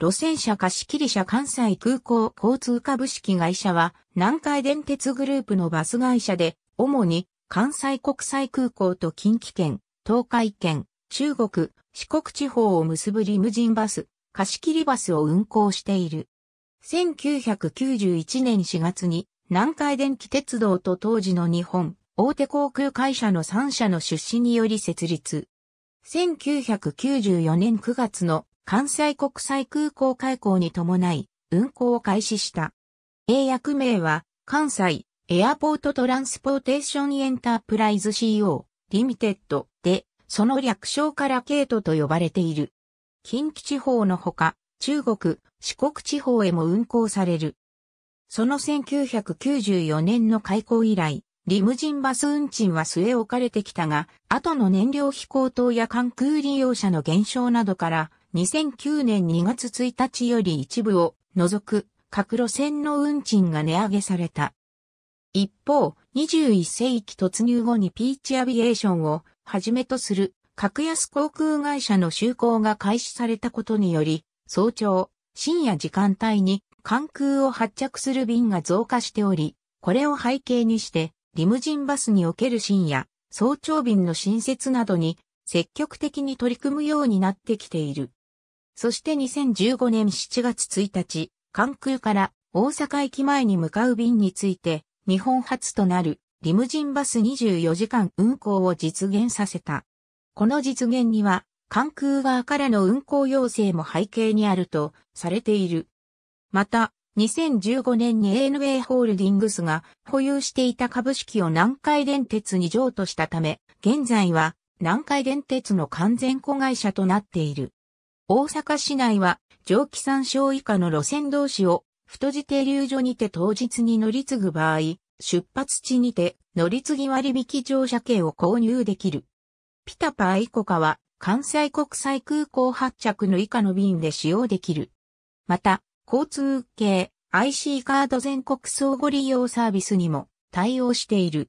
路線車貸切車関西空港交通株式会社は、南海電鉄グループのバス会社で、主に関西国際空港と近畿圏、東海圏、中国、四国地方を結ぶリムジンバス、貸切バスを運行している。1991年4月に、南海電気鉄道と当時の日本、大手航空会社の3社の出資により設立。1994年9月の関西国際空港開港に伴い、運航を開始した。英訳名は、関西エアポートトランスポーテーションエンタープライズ CO リミテッドで、その略称からケイトと呼ばれている。近畿地方のほか、中国、四国地方へも運航される。その1994年の開港以来、リムジンバス運賃は据え置かれてきたが、後の燃料費高騰や関空利用者の減少などから、2009年2月1日より一部を除く各路線の運賃が値上げされた。一方、21世紀突入後にピーチアビエーションをはじめとする格安航空会社の就航が開始されたことにより、早朝、深夜時間帯に関空を発着する便が増加しており、これを背景にして、リムジンバスにおける深夜、早朝便の新設などに積極的に取り組むようになってきている。そして2015年7月1日、関空から大阪駅前に向かう便について、日本初となるリムジンバス24時間運行を実現させた。この実現には、関空側からの運行要請も背景にあるとされている。また、2015年に ANA ホールディングスが保有していた株式を南海電鉄に譲渡したため、現在は南海電鉄の完全子会社となっている。大阪市内は蒸気参照以下の路線同士を太字停留所にて当日に乗り継ぐ場合、出発地にて乗り継ぎ割引乗車券を購入できる。ピタパーイコカは関西国際空港発着の以下の便で使用できる。また、交通系 IC カード全国相互利用サービスにも対応している。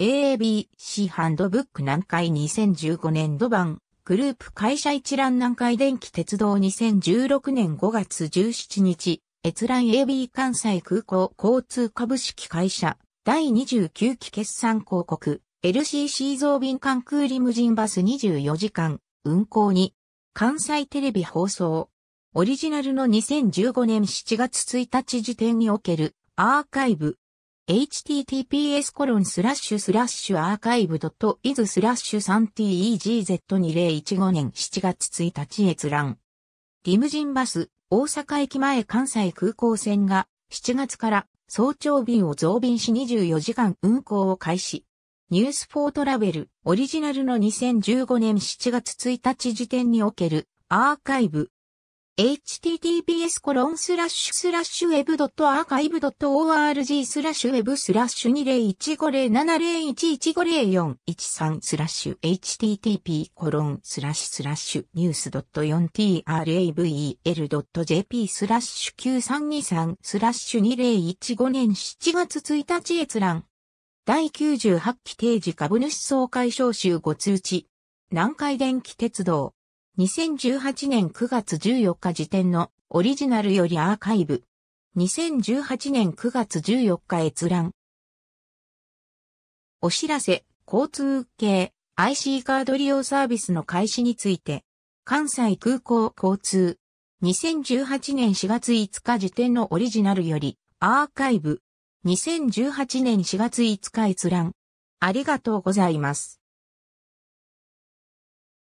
ABC ハンドブック南海2015年度版グループ会社一覧南海電気鉄道2016年5月17日、閲覧 AB 関西空港交通株式会社第29期決算広告 LCC 増便関空リムジンバス24時間運行に関西テレビ放送オリジナルの2015年7月1日時点におけるアーカイブ https コロンスラッシュスラッシュアーカイブドットイズスラッシュ 3tegz2015 年7月1日閲覧。リムジンバス、大阪駅前関西空港線が7月から早朝便を増便し24時間運行を開始。ニュースフォートラベル、オリジナルの2015年7月1日時点におけるアーカイブ、https コロンスラッシュスラッシュ web.archive.org スラッシュ web スラッシュ20150701150413スラッシュ http コロンスラッシュスラッシュニュース .4travel.jp スラッシュ9323スラッシュ2015年7月1日閲覧第98期定時株主総会招集ご通知南海電気鉄道2018年9月14日時点のオリジナルよりアーカイブ。2018年9月14日閲覧。お知らせ、交通系 IC カード利用サービスの開始について、関西空港交通。2018年4月5日時点のオリジナルよりアーカイブ。2018年4月5日閲覧。ありがとうございます。